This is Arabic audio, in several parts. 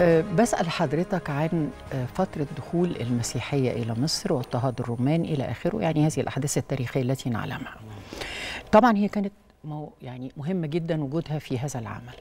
أه، بسأل حضرتك عن أه، فترة دخول المسيحية إلى مصر واضطهاد الرومان إلى آخره يعني هذه الأحداث التاريخية التي نعلمها طبعا هي كانت مو يعني مهمة جدا وجودها في هذا العمل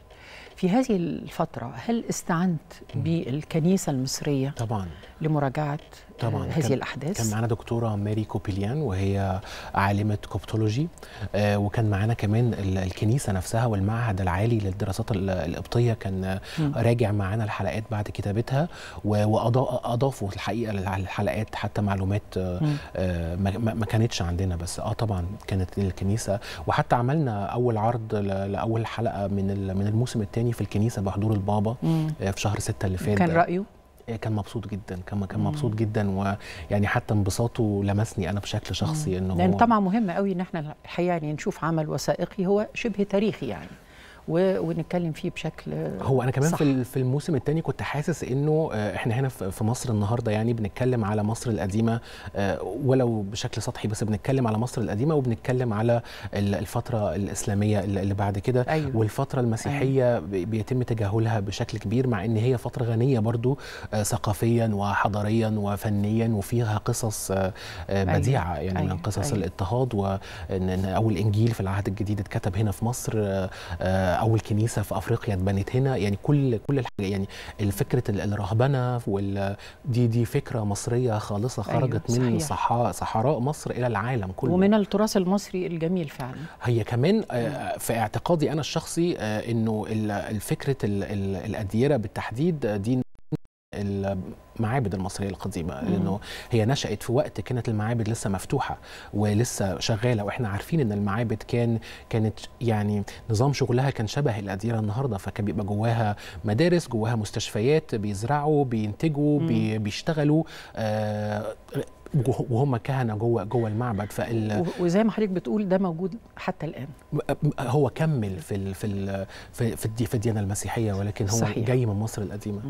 في هذه الفترة هل استعنت بالكنيسة المصرية؟ طبعا لمراجعه طبعا آه، هذه كان الاحداث كان معانا دكتوره ماري كوبيليان وهي عالمه كوبتولوجي آه، وكان معانا كمان الكنيسه نفسها والمعهد العالي للدراسات القبطيه كان راجع معانا الحلقات بعد كتابتها واضافوا الحقيقه للحلقات حتى معلومات آه، ما كانتش عندنا بس اه طبعا كانت الكنيسه وحتى عملنا اول عرض لاول حلقه من من الموسم الثاني في الكنيسه بحضور البابا في شهر 6 اللي فات كان رايه إيه، كان مبسوط جدا كان كان مبسوط جدا ويعني حتى انبساطه لمسني انا بشكل شخصي انه لان طبعا مهم قوي ان احنا الحقيقه يعني نشوف عمل وثائقي هو شبه تاريخي يعني ونتكلم فيه بشكل هو انا كمان صح. في الموسم الثاني كنت حاسس انه آه، احنا هنا في مصر النهارده يعني بنتكلم على مصر القديمه آه، ولو بشكل سطحي بس بنتكلم على مصر القديمه وبنتكلم على الفتره الاسلاميه اللي بعد كده أيوة. والفتره المسيحيه أيوة. بيتم تجاهلها بشكل كبير مع ان هي فتره غنيه برضو آه، ثقافيا وحضاريا وفنيا وفيها قصص أيوة. بديعه يعني أيوة. يعني أيوة. من قصص أيوة. الاضطهاد وان اول انجيل في العهد الجديد اتكتب هنا في مصر اول كنيسه في افريقيا اتبنت هنا يعني كل كل الحاجه يعني فكره الرهبنه وال دي دي فكره مصريه خالصه أيوة، خرجت أيوة من صحراء صحراء مصر الى العالم كله ومن التراث المصري الجميل فعلا هي كمان آه، في اعتقادي انا الشخصي آه، انه فكره الاديره بالتحديد آه، دي المعابد المصريه القديمه لانه هي نشات في وقت كانت المعابد لسه مفتوحه ولسه شغاله واحنا عارفين ان المعابد كان كانت يعني نظام شغلها كان شبه الاديره النهارده فكان بيبقى جواها مدارس جواها مستشفيات بيزرعوا بينتجوا مم. بيشتغلوا آه وهم كهنه جوه جوه المعبد فال وزي ما حضرتك بتقول ده موجود حتى الان هو كمل في الـ في الـ في, في الديانه المسيحيه ولكن هو صحيح. جاي من مصر القديمه